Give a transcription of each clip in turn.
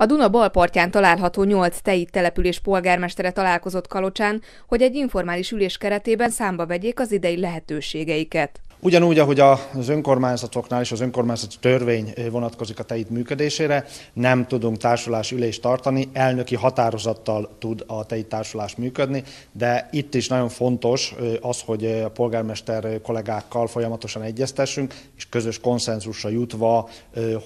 A Duna bal partján található nyolc tei település polgármestere találkozott Kalocsán, hogy egy informális ülés keretében számba vegyék az idei lehetőségeiket. Ugyanúgy, ahogy az önkormányzatoknál is az önkormányzati törvény vonatkozik a teit működésére, nem tudunk társulás ülést tartani, elnöki határozattal tud a tei társulás működni, de itt is nagyon fontos az, hogy a polgármester kollégákkal folyamatosan egyeztessünk, és közös konszenzusra jutva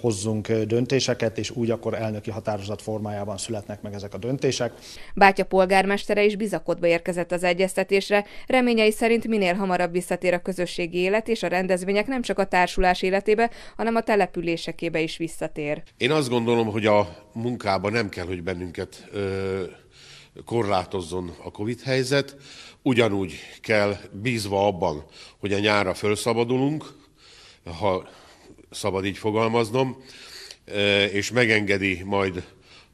hozzunk döntéseket, és úgy akkor elnöki határozat formájában születnek meg ezek a döntések. Bátya polgármestere is bizakodva érkezett az egyeztetésre, reményei szerint minél hamarabb visszatér a közösségi élet, élet és a rendezvények nem csak a társulás életébe, hanem a településekébe is visszatér. Én azt gondolom, hogy a munkában nem kell, hogy bennünket ö, korlátozzon a COVID-helyzet, ugyanúgy kell bízva abban, hogy a nyára fölszabadulunk, ha szabad így fogalmaznom, és megengedi majd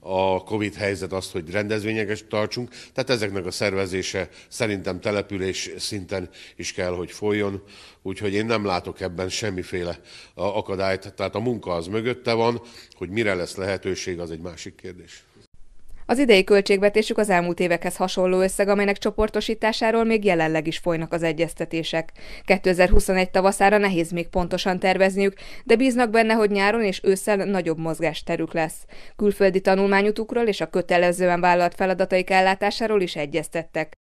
a Covid helyzet azt, hogy rendezvényeket tartsunk, tehát ezeknek a szervezése szerintem település szinten is kell, hogy folyjon, úgyhogy én nem látok ebben semmiféle akadályt, tehát a munka az mögötte van, hogy mire lesz lehetőség, az egy másik kérdés. Az idei költségvetésük az elmúlt évekhez hasonló összeg, amelynek csoportosításáról még jelenleg is folynak az egyeztetések. 2021 tavaszára nehéz még pontosan tervezniük, de bíznak benne, hogy nyáron és ősszel nagyobb mozgásterük lesz. Külföldi tanulmányutukról és a kötelezően vállalt feladataik ellátásáról is egyeztettek.